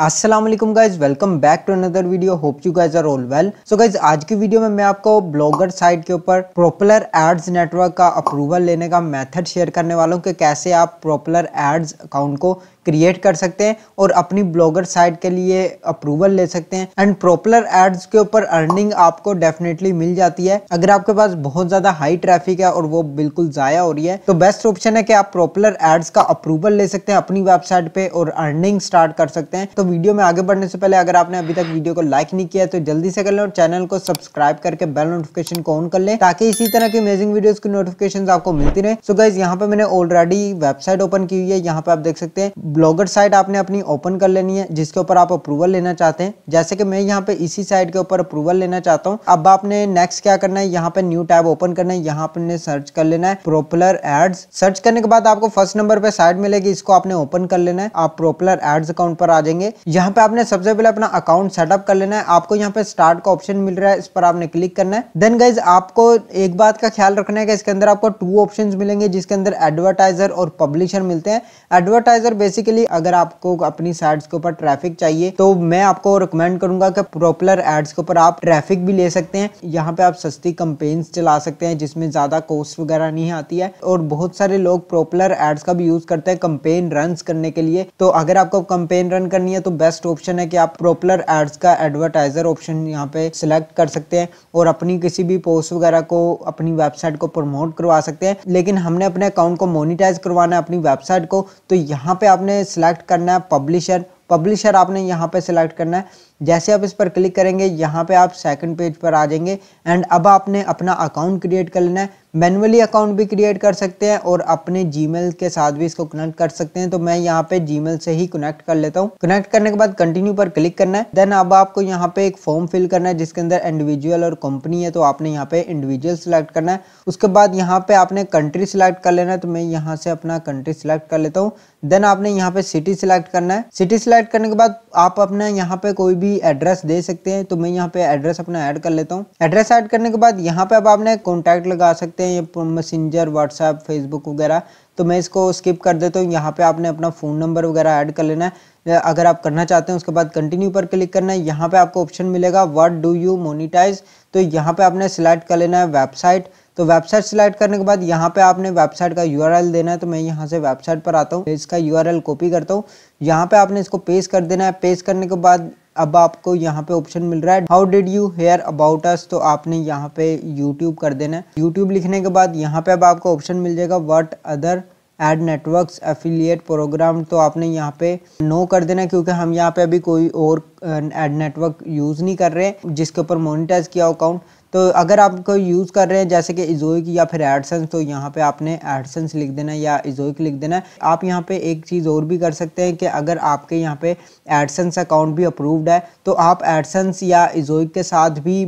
Aslam guys welcome back to another video hope you guys are all well so guys आज की video में मैं आपको ब्लॉगर साइट के ऊपर प्रोपलर एड्स नेटवर्क का अप्रूवल लेने का मेथड शेयर करने वाला हूँ कि कैसे आप प्रोपलर एड्स अकाउंट को क्रिएट कर सकते हैं और अपनी ब्लॉगर साइट के लिए अप्रूवल ले सकते हैं एंड प्रॉपलर एड्स के ऊपर अर्निंग आपको डेफिनेटली मिल जाती है अगर आपके पास बहुत ज़्यादा हाई ट्रैफिक है और वो बिल्कुल ज़ाया हो रही है तो बेस्ट ऑप्शन है कि आप प्रॉपलर एड्स का अप्रूवल ले सकते हैं अपनी वेबसाइट पे और अर्निंग स्टार्ट कर सकते हैं तो वीडियो में आगे बढ़ने से पहले अगर आपने अभी तक वीडियो को लाइक नहीं किया तो जल्दी से कर लें और चैनल को सब्सक्राइब करके बेल नोटिफिकेशन को ऑन कर लें ताकि इसी तरह की अमेजिंग वीडियो की नोटिफिकेशन आपको मिलती रहे सो गाइज यहाँ पे मैंने ऑलरेडी वेबसाइट ओपन की हुई है यहाँ पे आप देख सकते हैं ब्लॉगर साइट आपने अपनी ओपन कर लेनी है जिसके ऊपर आप अप्रूवल लेना चाहते हैं जैसे कि मैं यहाँ पे इसी साइट के ऊपर अप्रूवल लेना चाहता हूँ अब आपने नेक्स्ट क्या करना है यहाँ पे न्यू टैब ओपन करना है यहाँ आपने सर्च कर लेना है प्रोपलर एड्स सर्च करने के बाद आपको फर्स्ट नंबर पे साइट मिलेगी इसको आपने ओपन कर लेना है आप प्रोपलर एड्स अकाउंट पर आ जाएंगे यहाँ पे आपने सबसे पहले अपना अकाउंट सेटअप कर लेना है आपको यहाँ पे स्टार्ट का ऑप्शन मिल रहा है इस पर आपने क्लिक करना है देन गाइज आपको एक बात का ख्याल रखना है इसके अंदर आपको टू ऑप्शन मिलेंगे जिसके अंदर एडवर्टाइजर और पब्लिशर मिलते हैं एडवर्टाइजर बेसिक बेसिकली अगर आपको अपनी साइट्स के ऊपर ट्रैफिक चाहिए तो मैं आपको रिकमेंड करूंगा कि प्रोपलर एड्स के ऊपर आप ट्रैफिक भी ले सकते हैं यहाँ पे आप सस्ती कंपेन्स चला सकते हैं जिसमें ज़्यादा कॉस्ट वगैरह नहीं आती है और बहुत सारे लोग प्रोपलर एड्स का भी यूज़ करते हैं कंपेन रन करने के लिए तो अगर आपको कंपेन रन करनी है तो बेस्ट ऑप्शन है कि आप प्रोपलर एड्स का एडवर्टाइज़र ऑप्शन यहाँ पे सिलेक्ट कर सकते हैं और अपनी किसी भी पोस्ट वगैरह को अपनी वेबसाइट को प्रमोट करवा सकते हैं लेकिन हमने अपने अकाउंट को मोनिटाइज करवाना है अपनी वेबसाइट को तो यहाँ पे आपने आपने सेलेक्ट करना है पब्लिशर पब्लिशर आपने यहाँ पे सिलेक्ट करना है जैसे आप इस पर क्लिक करेंगे यहाँ पे आप सेकंड पेज पर आ जाएंगे एंड अब आपने अपना अकाउंट क्रिएट कर लेना है मैनुअली अकाउंट भी क्रिएट कर सकते हैं और अपने जीमेल के साथ भी इसको कनेक्ट कर सकते हैं तो मैं यहाँ पे जीमेल से ही कनेक्ट कर लेता हूँ कनेक्ट करने के बाद कंटिन्यू पर क्लिक करना है देन अब आपको यहाँ पे एक फॉर्म फिल करना है जिसके अंदर इंडिविजुअल और कंपनी है तो आपने यहाँ पे इंडिविजुअल सिलेक्ट करना है उसके बाद यहाँ पे आपने कंट्री सिलेक्ट कर लेना है तो मैं यहाँ से अपना कंट्री सिलेक्ट कर लेता हूँ देन आपने यहाँ पे सिटी सिलेक्ट करना है सिटी सिलेक्ट करने के बाद आप अपना यहाँ पे कोई भी एड्रेस दे सकते हैं तो मैं यहाँ पे एड्रेस अपना ऐड कर लेता हूँ एड्रेस ऐड करने के बाद यहाँ पे अब आपने कॉन्टैक्ट लगा सकते सकते हैं ये मैसेंजर व्हाट्सएप फेसबुक वगैरह तो मैं इसको स्किप कर देता हूँ यहाँ पे आपने अपना फ़ोन नंबर वगैरह ऐड कर लेना है अगर आप करना चाहते हैं उसके बाद कंटिन्यू पर क्लिक करना है यहाँ पे आपको ऑप्शन मिलेगा व्हाट डू यू मोनिटाइज तो यहाँ पे आपने सिलेक्ट कर लेना है वेबसाइट तो वेबसाइट सिलेक्ट करने के बाद यहाँ पे आपने वेबसाइट का यूआरएल देना है तो मैं यहाँ से वेबसाइट पर आता हूँ इसका यूआरएल कॉपी करता हूँ यहाँ पे आपने इसको पेस्ट कर देना है पेस्ट करने के बाद अब आपको यहाँ पे ऑप्शन मिल रहा है how did you hear about us तो आपने यहाँ पे यूट्यूब कर देना है यूट्यूब लिखने के बाद यहाँ पे अब आपको ऑप्शन मिल जाएगा what other ad networks affiliate program तो आपने यहाँ पे नो कर देना क्योंकि हम यहाँ पे अभी कोई और एड नेटवर्क यूज़ नहीं कर रहे जिसके ऊपर मोनिटाइज किया अकाउंट तो अगर कोई यूज़ कर रहे हैं जैसे कि इजोइक या फिर एडसेंस तो यहाँ पे आपने एडसेंस लिख देना है या इजोइक लिख देना है आप यहाँ पे एक चीज़ और भी कर सकते हैं कि अगर आपके यहाँ पे एडसेंस अकाउंट भी अप्रूव्ड है तो आप एडसेंस या इजोइक के साथ भी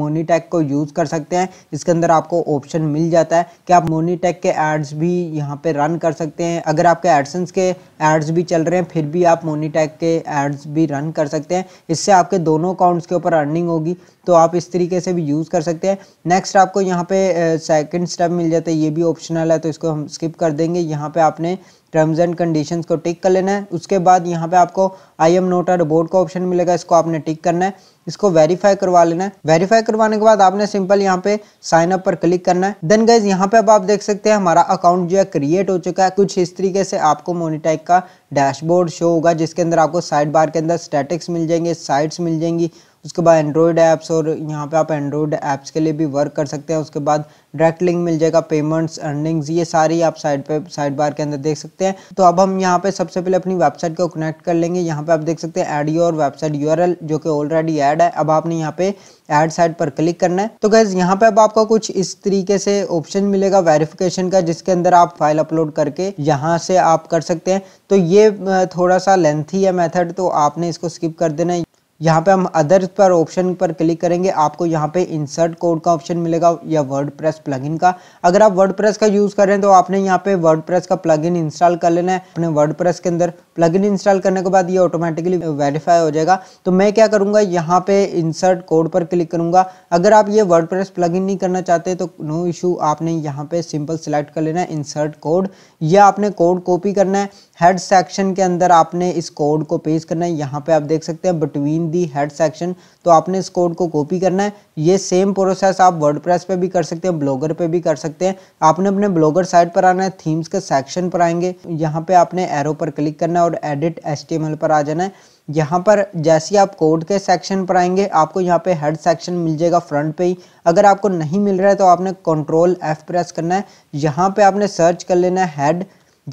मोनीटेक को यूज़ कर सकते हैं इसके अंदर आपको ऑप्शन मिल जाता है कि आप मोनीटेक के एड्स भी यहाँ पर रन कर सकते हैं अगर आपके एडसेंस के एड्स भी चल रहे हैं फिर भी आप मोनीटेक के एड्स भी रन कर सकते हैं इससे आपके दोनों अकाउंट्स के ऊपर अर्निंग होगी तो आप इस तरीके से भी यूज़ कर सकते हैं नेक्स्ट आपको यहाँ पे सेकंड स्टेप मिल जाता है ये भी ऑप्शनल है तो इसको हम स्किप कर देंगे यहाँ पे आपने टर्म्स एंड कंडीशंस को टिक कर लेना है उसके बाद यहाँ पे आपको I am not a robot का ऑप्शन मिलेगा इसको आपने टिक करना है इसको वेरीफाई करवा लेना है वेरीफाई करवाने के बाद आपने सिंपल यहाँ पे साइन अप पर क्लिक करना है देन गाइज यहाँ पे अब आप देख सकते हैं हमारा अकाउंट जो है क्रिएट हो चुका है कुछ इस तरीके से आपको मोनिटाइक का डैशबोर्ड शो होगा जिसके अंदर आपको साइड बार के अंदर स्टेटिक्स मिल जाएंगे साइट्स मिल जाएंगी उसके बाद एंड्रॉयड ऐप्स और यहाँ पे आप एंड्रॉयड ऐप्स के लिए भी वर्क कर सकते हैं उसके बाद डायरेक्ट लिंक मिल जाएगा पेमेंट्स अर्निंग्स ये सारी आप साइड पे साइड बार के अंदर देख सकते हैं तो अब हम यहाँ पे सबसे पहले अपनी वेबसाइट को कनेक्ट कर लेंगे यहाँ पे आप देख सकते हैं एड योर वेबसाइट यू जो कि ऑलरेडी एड है अब आपने यहाँ पे एड साइट पर क्लिक करना है तो गैस यहाँ पे अब आपको कुछ इस तरीके से ऑप्शन मिलेगा वेरिफिकेशन का जिसके अंदर आप फाइल अपलोड करके यहाँ से आप कर सकते हैं तो ये थोड़ा सा लेंथी है मेथड तो आपने इसको स्किप कर देना है यहाँ पे हम अदर पर ऑप्शन पर क्लिक करेंगे आपको यहाँ पे इंसर्ट कोड का ऑप्शन मिलेगा या वर्ड प्रेस प्लगइन का अगर आप वर्ड प्रेस का यूज़ कर रहे हैं तो आपने यहाँ पे वर्ड प्रेस का प्लगइन इंस्टॉल कर लेना है अपने वर्ड प्रेस के अंदर प्लगइन इंस्टॉल करने के बाद ये ऑटोमेटिकली वेरीफाई हो जाएगा तो मैं क्या करूँगा यहाँ पे इंसर्ट कोड पर क्लिक करूँगा अगर आप ये वर्ड प्रेस प्लगइन नहीं करना चाहते तो नो इशू आपने यहाँ पे सिंपल सिलेक्ट कर लेना है इंसर्ट कोड या आपने कोड कॉपी करना है हेड सेक्शन के अंदर आपने इस कोड को पेज करना है यहाँ पे आप देख सकते हैं बिटवीन दी हेड सेक्शन तो आपने इस कोड को कॉपी करना है ये सेम प्रोसेस आप वर्ड पे भी कर सकते हैं ब्लॉगर पे भी कर सकते हैं आपने अपने ब्लॉगर साइट पर आना है थीम्स के सेक्शन पर आएंगे यहाँ पे आपने एरो पर क्लिक करना है और एडिट एस पर आ जाना है यहाँ पर जैसे आप कोड के सेक्शन पर आएंगे आपको यहाँ पे हेड सेक्शन मिल जाएगा फ्रंट पे ही अगर आपको नहीं मिल रहा है तो आपने कंट्रोल एफ प्रेस करना है यहाँ पे आपने सर्च कर लेना है हेड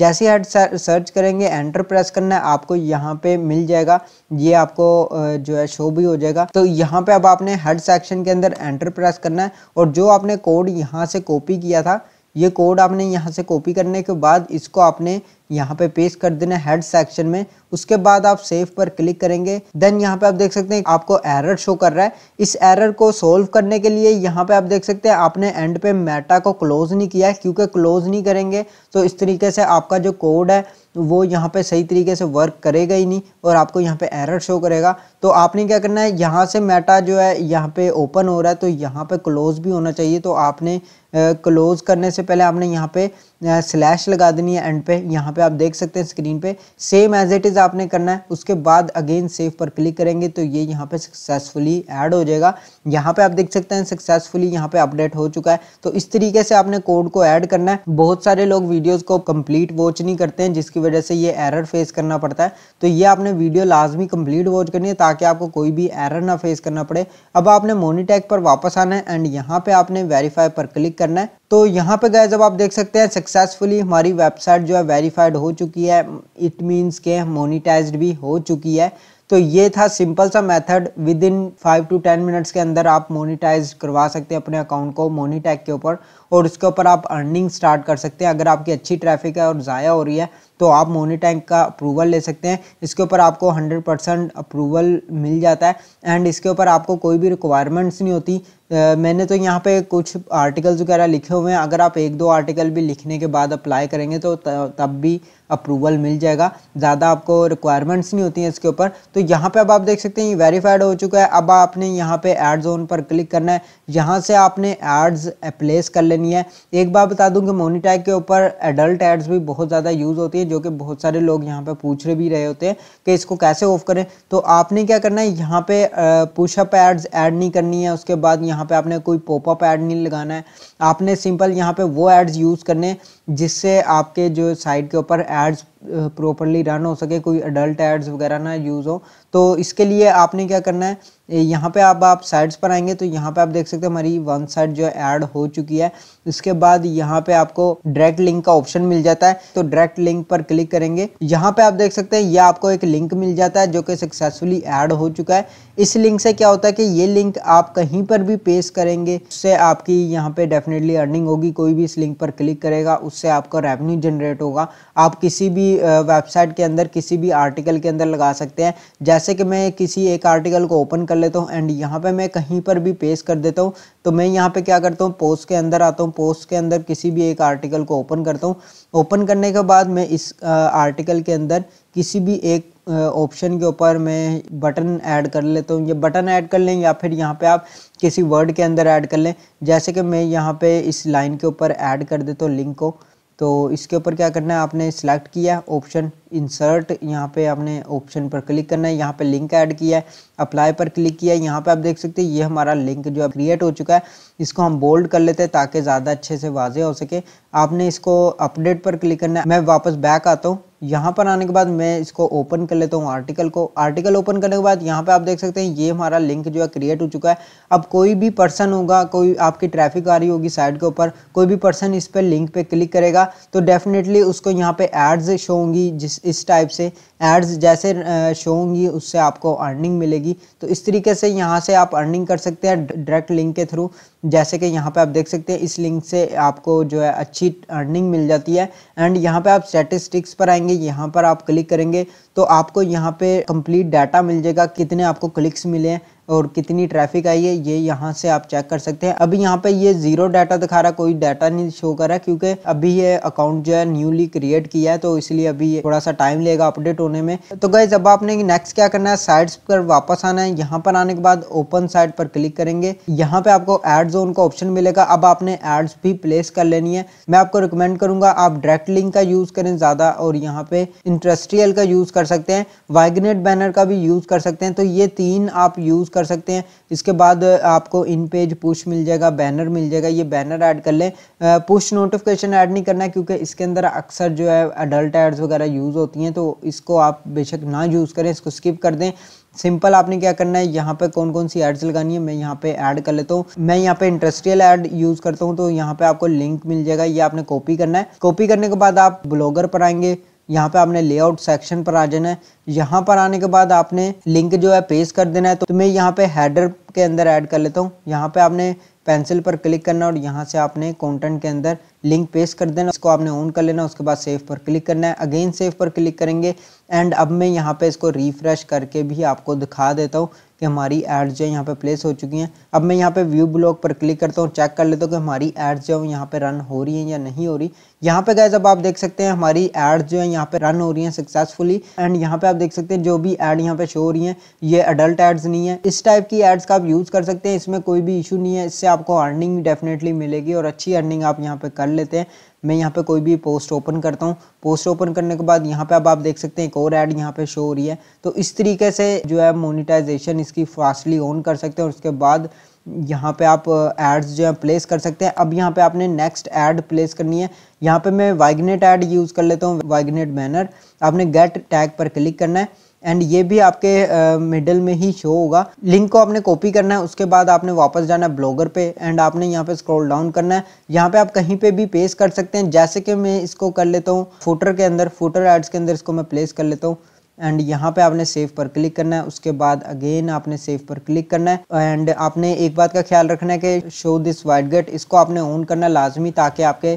जैसे हेड सर्च करेंगे एंटर प्रेस करना है आपको यहाँ पे मिल जाएगा ये आपको जो है शो भी हो जाएगा तो यहाँ पे अब आपने हेड सेक्शन के अंदर एंटर प्रेस करना है और जो आपने कोड यहाँ से कॉपी किया था ये कोड आपने यहाँ से कॉपी करने के बाद इसको आपने यहाँ पे पेश कर देना हेड सेक्शन में उसके बाद आप सेव पर क्लिक करेंगे देन यहाँ पे आप देख सकते हैं आपको एरर शो कर रहा है इस एरर को सोल्व करने के लिए यहाँ पे आप देख सकते हैं आपने एंड पे मेटा को क्लोज नहीं किया है क्योंकि क्लोज नहीं करेंगे तो इस तरीके से आपका जो कोड है वो यहाँ पे सही तरीके से वर्क करेगा ही नहीं और आपको यहाँ पे एरर शो करेगा तो आपने क्या करना है यहाँ से मेटा जो है यहाँ पे ओपन हो रहा है तो यहाँ पे क्लोज भी होना चाहिए तो आपने क्लोज करने से पहले आपने यहाँ पे स्लैश लगा देनी है एंड पे यहाँ पे आप देख सकते हैं स्क्रीन पे सेम एज इट इज़ आपने करना है उसके बाद अगेन सेव पर क्लिक करेंगे तो ये यहाँ पे सक्सेसफुली ऐड हो जाएगा यहाँ पे आप देख सकते हैं सक्सेसफुली यहाँ पे अपडेट हो चुका है तो इस तरीके से आपने कोड को ऐड करना है बहुत सारे लोग वीडियोज़ को कम्प्लीट वॉच नहीं करते हैं जिसकी वजह से ये एरर फेस करना पड़ता है तो ये आपने वीडियो लाजमी कम्प्लीट वॉच करनी है ताकि आपको कोई भी एरर ना फेस करना पड़े अब आपने मोनीटैक पर वापस आना है एंड यहाँ पे आपने वेरीफाई पर क्लिक करना है तो यहाँ पे गए जब आप देख सकते हैं सक्सेसफुली हमारी वेबसाइट जो है वेरीफाइड हो चुकी है इट मीन्स के मोनिटाइज भी हो चुकी है तो ये था सिंपल सा method within five to ten minutes के अंदर आप मोनिटाइज करवा सकते हैं अपने अकाउंट को मोनीटैग के ऊपर और उसके ऊपर आप अर्निंग स्टार्ट कर सकते हैं अगर आपकी अच्छी ट्रैफिक है और ज़ाया हो रही है तो आप मोनीटैक का अप्रूवल ले सकते हैं इसके ऊपर आपको 100 परसेंट अप्रूवल मिल जाता है एंड इसके ऊपर आपको कोई भी रिक्वायरमेंट्स नहीं होती मैंने तो यहाँ पे कुछ आर्टिकल्स वगैरह लिखे हुए हैं अगर आप एक दो आर्टिकल भी लिखने के बाद अप्लाई करेंगे तो तब भी अप्रूवल मिल जाएगा ज़्यादा आपको रिक्वायरमेंट्स नहीं होती हैं इसके ऊपर तो यहाँ पे अब आप देख सकते हैं ये वेरीफाइड हो चुका है अब आपने यहाँ पे एड जोन पर क्लिक करना है यहाँ से आपने एड्स प्लेस कर लेनी है एक बार बता दूँ कि मोनीटैग के ऊपर एडल्ट एड्स भी बहुत ज़्यादा यूज़ होती है जो कि बहुत सारे लोग यहाँ पर पूछ रहे भी रहे होते हैं कि इसको कैसे ऑफ करें तो आपने क्या करना है यहाँ पर पुशअप एड्स एड नहीं करनी है उसके बाद यहाँ यहाँ पे आपने कोई पॉपअप ऐड नहीं लगाना है आपने सिंपल यहाँ पे वो एड्स यूज़ करने जिससे आपके जो साइट के ऊपर एड्स प्रॉपरली रन हो सके कोई अडल्ट एड्स वगैरह ना यूज़ हो तो इसके लिए आपने क्या करना है यहाँ पे आप आप साइट्स पर आएंगे तो यहाँ पे आप देख सकते हैं हमारी वन साइट जो ऐड हो चुकी है इसके बाद यहाँ पे आपको डायरेक्ट लिंक का ऑप्शन मिल जाता है तो डायरेक्ट लिंक पर क्लिक करेंगे यहाँ पे आप देख सकते हैं ये आपको एक लिंक मिल जाता है जो कि सक्सेसफुली ऐड हो चुका है इस लिंक से क्या होता है कि ये लिंक आप कहीं पर भी पेश करेंगे उससे आपकी यहाँ पे डेफिनेट डेफिनेटली अर्निंग होगी कोई भी इस लिंक पर क्लिक करेगा उससे आपका रेवेन्यू जनरेट होगा आप किसी भी वेबसाइट के अंदर किसी भी आर्टिकल के अंदर लगा सकते हैं जैसे कि मैं किसी एक आर्टिकल को ओपन कर लेता हूँ एंड यहाँ पर मैं कहीं पर भी पेश कर देता हूँ तो मैं यहाँ पर क्या करता हूँ पोस्ट के अंदर आता हूँ पोस्ट के अंदर किसी भी एक आर्टिकल को ओपन करता हूँ ओपन करने के बाद मैं इस आर्टिकल के अंदर किसी भी एक ऑप्शन के ऊपर मैं बटन ऐड कर लेता हूँ ये बटन ऐड कर लें या फिर यहाँ पे आप किसी वर्ड के अंदर ऐड कर लें जैसे कि मैं यहाँ पे इस लाइन के ऊपर ऐड कर देता हूँ लिंक को तो इसके ऊपर क्या करना है आपने सेलेक्ट किया ऑप्शन इंसर्ट यहाँ पे आपने ऑप्शन पर क्लिक करना है यहाँ पे लिंक ऐड किया है अप्लाई पर क्लिक किया है यहाँ पर आप देख सकते हैं ये हमारा लिंक जो है क्रिएट हो चुका है इसको हम बोल्ड कर लेते हैं ताकि ज़्यादा अच्छे से वाजे हो सके आपने इसको अपडेट पर क्लिक करना है मैं वापस बैक आता हूँ यहाँ पर आने के बाद मैं इसको ओपन कर लेता हूँ आर्टिकल को आर्टिकल ओपन करने के बाद यहाँ पे आप देख सकते हैं ये हमारा लिंक जो है क्रिएट हो चुका है अब कोई भी पर्सन होगा कोई आपकी ट्रैफिक आ रही होगी साइट के ऊपर कोई भी पर्सन इस पर लिंक पे क्लिक करेगा तो डेफिनेटली उसको यहाँ पे एड्स शो होंगी जिस इस टाइप से एड्स जैसे शो होंगी उससे आपको अर्निंग मिलेगी तो इस तरीके से यहाँ से आप अर्निंग कर सकते हैं डायरेक्ट लिंक के थ्रू जैसे कि यहाँ पे आप देख सकते हैं इस लिंक से आपको जो है अच्छी अर्निंग मिल जाती है एंड यहाँ पे आप स्टेटिस्टिक्स पर आएंगे यहाँ पर आप क्लिक करेंगे तो आपको यहाँ पे कंप्लीट डाटा मिल जाएगा कितने आपको क्लिक्स मिले हैं और कितनी ट्रैफिक आई है ये यहाँ से आप चेक कर सकते हैं अभी यहाँ पे ये जीरो डाटा दिखा रहा कोई डाटा नहीं शो कर रहा क्योंकि अभी ये अकाउंट जो है न्यूली क्रिएट किया है तो इसलिए अभी थोड़ा सा टाइम लेगा अपडेट होने में तो गए जब आपने नेक्स्ट क्या करना है साइट्स पर वापस आना है यहाँ पर आने के बाद ओपन साइट पर क्लिक करेंगे यहाँ पे आपको एड जोन का ऑप्शन मिलेगा अब आपने एड्स भी प्लेस कर लेनी है मैं आपको रिकमेंड करूंगा आप डायरेक्ट लिंक का यूज करें ज्यादा और यहाँ पे इंडस्ट्रियल का यूज कर सकते हैं वाइगनेट बैनर का भी यूज कर सकते हैं तो ये तीन आप यूज यूज़ कर सकते हैं इसके बाद आपको इन पेज पुश मिल जाएगा बैनर मिल जाएगा ये बैनर ऐड कर लें पुश नोटिफिकेशन ऐड नहीं करना क्योंकि इसके अंदर अक्सर जो है अडल्ट एड्स वगैरह यूज़ होती हैं तो इसको आप बेशक ना यूज़ करें इसको स्किप कर दें सिंपल आपने क्या करना है यहाँ पे कौन कौन सी एड्स लगानी है मैं यहाँ पे ऐड कर लेता हूँ मैं यहाँ पे इंडस्ट्रियल ऐड यूज़ करता हूँ तो यहाँ पे आपको लिंक मिल जाएगा ये आपने कॉपी करना है कॉपी करने के बाद आप ब्लॉगर पर आएंगे यहाँ पे आपने लेआउट सेक्शन पर आ जाना है यहाँ पर आने के बाद आपने लिंक जो है पेश कर देना है तो मैं यहाँ पे हेडर के अंदर ऐड कर लेता हूँ यहाँ पे आपने पेंसिल पर क्लिक करना और यहाँ से आपने कंटेंट के अंदर लिंक पेश कर देना इसको आपने ऑन कर लेना उसके बाद सेव पर क्लिक करना है अगेन सेव पर क्लिक करेंगे एंड अब मैं यहाँ पे इसको रिफ्रेश करके भी आपको दिखा देता हूँ कि हमारी एड्स जो है यहाँ पे प्लेस हो चुकी हैं अब मैं यहाँ पे व्यू ब्लॉग पर क्लिक करता हूँ चेक कर लेता हूँ कि हमारी एड्स जो है यहाँ पे रन हो रही हैं या नहीं हो रही यहाँ पे गए जब आप देख सकते हैं हमारी एड जो है यहाँ पे रन हो रही है सक्सेसफुली एंड यहाँ पे आप देख सकते हैं जो भी एड यहाँ पे शो हो रही है ये अडल्ट एड्स नहीं है इस टाइप की एड्स का आप यूज़ कर सकते हैं इसमें कोई भी इशू नहीं है इससे आपको अर्निंग डेफिनेटली मिलेगी और अच्छी अर्निंग आप यहाँ पे कर लेते हैं मैं यहाँ पे कोई भी पोस्ट ओपन करता हूँ पोस्ट ओपन करने के बाद यहाँ पे अब आप देख सकते हैं एक और ऐड यहाँ पे शो हो रही है तो इस तरीके से जो है मोनिटाइजेशन इसकी फास्टली ऑन कर सकते हैं और उसके बाद यहाँ पे आप एड्स uh, जो है प्लेस कर सकते हैं अब यहाँ पे आपने नेक्स्ट ऐड प्लेस करनी है यहाँ पे मैं वाइगनेट ऐड यूज़ कर लेता हूँ वाइगनेट बैनर आपने गेट टैग पर क्लिक करना है एंड ये भी आपके मिडल uh, में ही शो होगा लिंक को आपने कॉपी करना है उसके बाद आपने वापस जाना है ब्लॉगर पे एंड आपने यहाँ पे स्क्रॉल डाउन करना है यहाँ पे आप कहीं पे भी पेस्ट कर सकते हैं जैसे कि मैं इसको कर लेता हूँ फुटर के अंदर फुटर एड्स के अंदर इसको मैं प्लेस कर लेता हूँ एंड यहाँ पे आपने सेव पर क्लिक करना है उसके बाद अगेन आपने सेव पर क्लिक करना है एंड आपने एक बात का ख्याल रखना है कि शो दिस वाइट गेट इसको आपने ऑन करना लाजमी ताकि आपके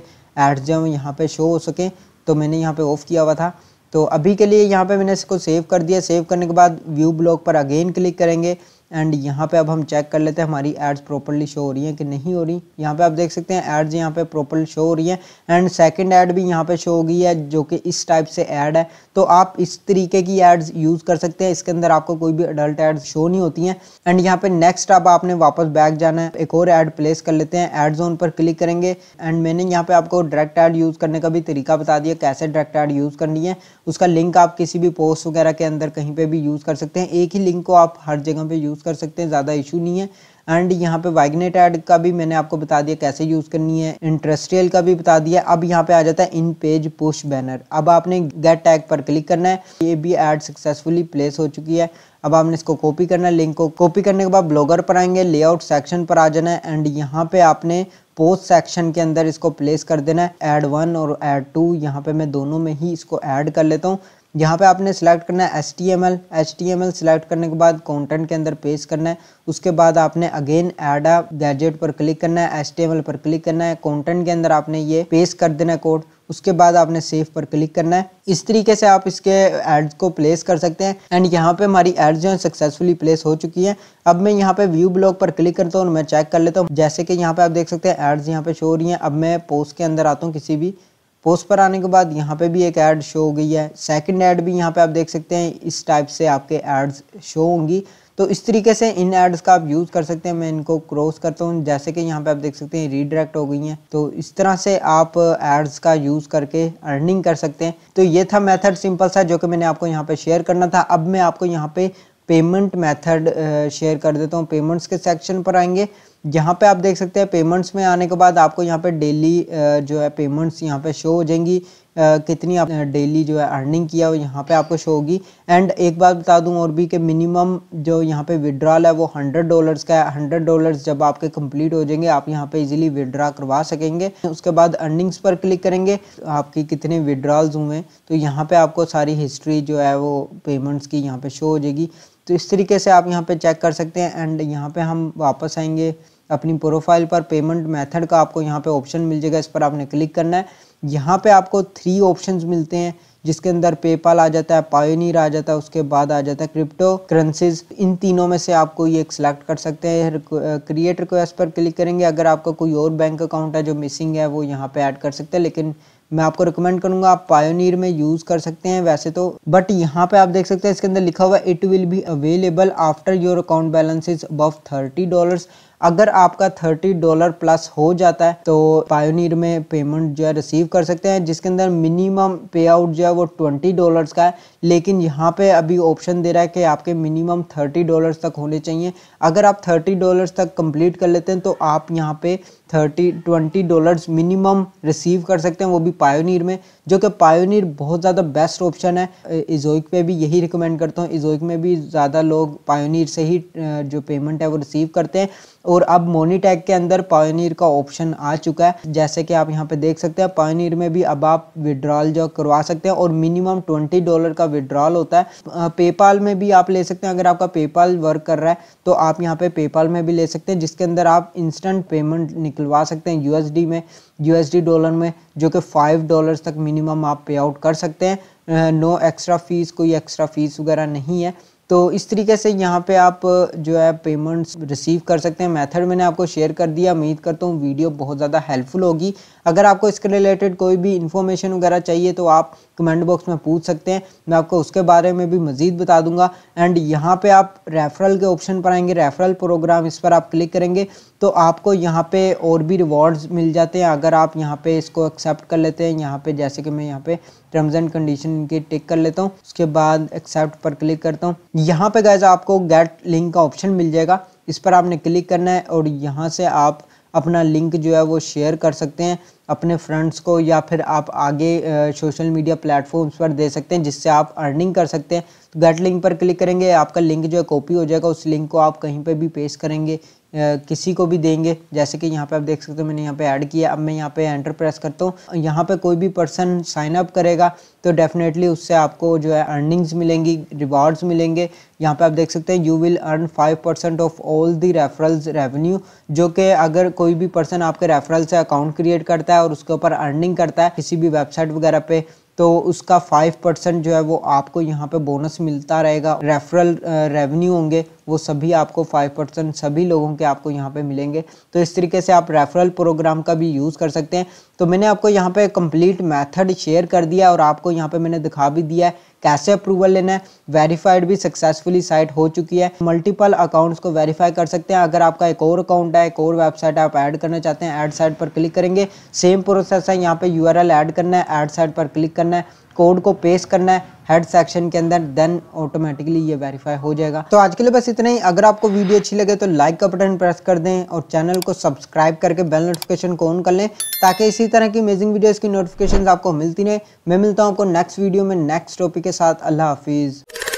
एड्स जो यहाँ पे शो हो सकें तो मैंने यहाँ पे ऑफ़ किया हुआ था तो अभी के लिए यहाँ पे मैंने इसको सेव कर दिया सेव करने के बाद व्यू ब्लॉक पर अगेन क्लिक करेंगे एंड यहाँ पे अब हम चेक कर लेते हैं हमारी एड्स प्रॉपरली शो हो रही हैं कि नहीं हो रही यहाँ पे आप देख सकते हैं एड्स यहाँ पे प्रॉपरली शो हो रही हैं एंड सेकंड ऐड भी यहाँ पे शो हो गई है जो कि इस टाइप से ऐड है तो आप इस तरीके की एड्स यूज़ कर सकते हैं इसके अंदर आपको कोई भी अडल्ट एड्स शो नहीं होती हैं एंड यहाँ पे नेक्स्ट अब आपने वापस बैक जाना है एक और ऐड प्लेस कर लेते हैं ऐड जोन पर क्लिक करेंगे एंड मैंने यहाँ पे आपको डायरेक्ट ऐड यूज़ करने का भी तरीका बता दिया कैसे डायरेक्ट ऐड यूज़ करनी है उसका लिंक आप किसी भी पोस्ट वगैरह के अंदर कहीं पर भी यूज़ कर सकते हैं एक ही लिंक को आप हर जगह पर यूज़ यूज़ कर सकते हैं ज़्यादा इशू नहीं है एंड यहाँ पे वाइगनेट एड का भी मैंने आपको बता दिया कैसे यूज़ करनी है इंटरेस्ट्रियल का भी बता दिया अब यहाँ पे आ जाता है इन पेज पोस्ट बैनर अब आपने गेट टैग पर क्लिक करना है ये भी ऐड सक्सेसफुली प्लेस हो चुकी है अब आपने इसको कॉपी करना है लिंक को कॉपी करने के बाद ब्लॉगर पर आएंगे लेआउट सेक्शन पर आ जाना है एंड यहाँ पे आपने पोस्ट सेक्शन के अंदर इसको प्लेस कर देना है एड वन और एड टू यहाँ पे मैं दोनों में ही इसको ऐड कर लेता हूँ यहाँ पे आपने सेलेक्ट करना है H T M L H T M L select करने के बाद कंटेंट के अंदर पेश करना है उसके बाद आपने अगेन एड आ गैजेट पर क्लिक करना है एच टी एम एल पर क्लिक करना है कंटेंट के अंदर आपने ये पेश कर देना है कोड उसके बाद आपने सेव पर क्लिक करना है इस तरीके से आप इसके एड्स को प्लेस कर सकते हैं एंड यहाँ पे हमारी एड्स जो है सक्सेसफुली प्लेस हो चुकी है अब मैं यहाँ पे व्यू ब्लॉग पर क्लिक करता हूँ और मैं चेक कर लेता हूँ जैसे कि यहाँ पे आप देख सकते हैं एड्स यहाँ पे शो हो रही हैं अब मैं पोस्ट के अंदर आता हूँ किसी भी पोस्ट पर आने के बाद यहाँ पे भी एक ऐड शो हो गई है सेकंड ऐड भी यहाँ पे आप देख सकते हैं इस टाइप से आपके एड्स शो होंगी तो इस तरीके से इन एड्स का आप यूज़ कर सकते हैं मैं इनको क्रॉस करता हूँ जैसे कि यहाँ पे आप देख सकते हैं रीडायरेक्ट हो गई हैं तो इस तरह से आप एड्स का यूज़ करके अर्निंग कर सकते हैं तो ये था मैथड सिंपल सा जो कि मैंने आपको यहाँ पे शेयर करना था अब मैं आपको यहाँ पे पेमेंट मैथड शेयर कर देता हूँ पेमेंट्स के सेक्शन पर आएंगे यहाँ पे आप देख सकते हैं पेमेंट्स में आने के बाद आपको यहाँ पे डेली जो है पेमेंट्स यहाँ पे शो हो जाएंगी कितनी आप डेली जो है अर्निंग किया हो यहाँ पे आपको शो होगी एंड एक बात बता दूं और भी कि मिनिमम जो यहाँ पे विड्रॉल है वो हंड्रेड डॉलर्स का है हंड्रेड डॉलर्स जब आपके कंप्लीट हो जाएंगे आप यहाँ पे इजीली विड्रॉ करवा सकेंगे उसके बाद अर्निंग्स पर क्लिक करेंगे तो आपकी कितने विड्रॉल्स हुए तो यहाँ पर आपको सारी हिस्ट्री जो है वो पेमेंट्स की यहाँ पर शो हो जाएगी तो इस तरीके से आप यहाँ पे चेक कर सकते हैं एंड यहाँ पे हम वापस आएंगे अपनी प्रोफाइल पर पेमेंट मेथड का आपको यहाँ पे ऑप्शन मिल जाएगा इस पर आपने क्लिक करना है यहाँ पे आपको थ्री ऑप्शंस मिलते हैं जिसके अंदर पेपाल आ जाता है पायोनियर आ जाता है उसके बाद आ जाता है क्रिप्टो करेंसीज इन तीनों में से आपको ये सिलेक्ट कर सकते हैं क्रिएट रिक्वेस्ट पर क्लिक करेंगे अगर आपका कोई और बैंक अकाउंट है जो मिसिंग है वो यहाँ पे ऐड कर सकते हैं लेकिन मैं आपको रिकमेंड करूंगा आप पायोनियर में यूज़ कर सकते हैं वैसे तो बट यहाँ पे आप देख सकते हैं इसके अंदर लिखा हुआ it will be available after your account balance is अब थर्टी डॉलर अगर आपका थर्टी डॉलर प्लस हो जाता है तो पायोनियर में पेमेंट जो है रिसीव कर सकते हैं जिसके अंदर मिनिमम पे आउट जो है वो ट्वेंटी डॉलर्स का है लेकिन यहाँ पे अभी ऑप्शन दे रहा है कि आपके मिनिमम थर्टी डॉलर्स तक होने चाहिए अगर आप थर्टी डॉलर्स तक कंप्लीट कर लेते हैं तो आप यहाँ पे thirty twenty dollars minimum receive कर सकते हैं वो भी पायोनीर में जो कि पायोनीर बहुत ज़्यादा बेस्ट ऑप्शन है इजोइक पे भी यही रिकमेंड करता हूँ इजोइक में भी ज़्यादा लोग पायोनीर से ही जो पेमेंट है वो रिसीव करते हैं और अब मोनीटैग के अंदर पायोनीर का ऑप्शन आ चुका है जैसे कि आप यहाँ पे देख सकते हैं पायोनीर में भी अब आप विड्रॉल जो करवा सकते हैं और मिनिमम ट्वेंटी डॉलर का विड्रॉल होता है पेपाल में भी आप ले सकते हैं अगर आपका पेपाल वर्क कर रहा है तो आप यहाँ पे पेपाल में भी ले सकते हैं जिसके अंदर आप इंस्टेंट पेमेंट निकलवा सकते हैं यूएसडी में यूएसडी डॉलर में जो कि फाइव डॉलर्स तक मिनिमम आप पे आउट कर सकते हैं नो एक्स्ट्रा फीस कोई एक्स्ट्रा फीस वगैरह नहीं है तो इस तरीके से यहाँ पे आप जो है पेमेंट्स रिसीव कर सकते हैं मेथड मैंने आपको शेयर कर दिया उम्मीद करता हूँ वीडियो बहुत ज़्यादा हेल्पफुल होगी अगर आपको इसके रिलेटेड कोई भी इन्फॉर्मेशन वगैरह चाहिए तो आप कमेंट बॉक्स में पूछ सकते हैं मैं आपको उसके बारे में भी मज़ीद बता दूंगा एंड यहाँ पे आप रेफरल के ऑप्शन पर आएंगे रेफरल प्रोग्राम इस पर आप क्लिक करेंगे तो आपको यहाँ पे और भी रिवॉर्ड्स मिल जाते हैं अगर आप यहाँ पे इसको एक्सेप्ट कर लेते हैं यहाँ पे जैसे कि मैं यहाँ पे टर्म्स एंड कंडीशन के टिक कर लेता हूँ उसके बाद एक्सेप्ट पर क्लिक करता हूँ यहाँ पे गए आपको गेट लिंक का ऑप्शन मिल जाएगा इस पर आपने क्लिक करना है और यहाँ से आप अपना लिंक जो है वो शेयर कर सकते हैं अपने फ्रेंड्स को या फिर आप आगे सोशल मीडिया प्लेटफॉर्म्स पर दे सकते हैं जिससे आप अर्निंग कर सकते हैं तो गेट लिंक पर क्लिक करेंगे आपका लिंक जो है कॉपी हो जाएगा उस लिंक को आप कहीं पर भी पेश करेंगे किसी को भी देंगे जैसे कि यहाँ पे आप देख सकते हो मैंने यहाँ पे ऐड किया अब मैं यहाँ पे एंटर प्रेस करता हूँ यहाँ पे कोई भी पर्सन साइन अप करेगा तो डेफिनेटली उससे आपको जो है अर्निंग्स मिलेंगी रिवार्ड्स मिलेंगे यहाँ पे आप देख सकते हैं you will earn five percent of all the referrals revenue जो कि अगर कोई भी पर्सन आपके रेफरल से अकाउंट क्रिएट करता है और उसके ऊपर अर्निंग करता है किसी भी वेबसाइट वगैरह पे तो उसका फाइव परसेंट जो है वो आपको यहाँ पे बोनस मिलता रहेगा रेफरल रेवेन्यू होंगे वो सभी आपको फाइव परसेंट सभी लोगों के आपको यहाँ पे मिलेंगे तो इस तरीके से आप रेफरल प्रोग्राम का भी यूज़ कर सकते हैं तो मैंने आपको यहाँ पे कंप्लीट मेथड शेयर कर दिया और आपको यहाँ पे मैंने दिखा भी दिया है कैसे अप्रूवल लेना है वेरीफाइड भी सक्सेसफुली साइट हो चुकी है मल्टीपल अकाउंट्स को वेरीफाई कर सकते हैं अगर आपका एक और अकाउंट है एक और वेबसाइट आप ऐड करना चाहते हैं ऐड साइट पर क्लिक करेंगे सेम प्रोसेस है यहाँ पे यू ऐड करना है ऐड साइट पर क्लिक करना है कोड को पेस्ट करना है हेड सेक्शन के अंदर देन ऑटोमेटिकली ये वेरीफाई हो जाएगा तो आज के लिए बस इतना ही अगर आपको वीडियो अच्छी लगे तो लाइक का बटन प्रेस कर दें और चैनल को सब्सक्राइब करके बेल नोटिफिकेशन को ऑन कर लें ताकि इसी तरह की अमेजिंग वीडियोज़ की नोटिफिकेशन आपको मिलती रहे मैं मिलता हूँ आपको नेक्स्ट वीडियो में नेक्स्ट टॉपिक के साथ अल्लाह हाफिज़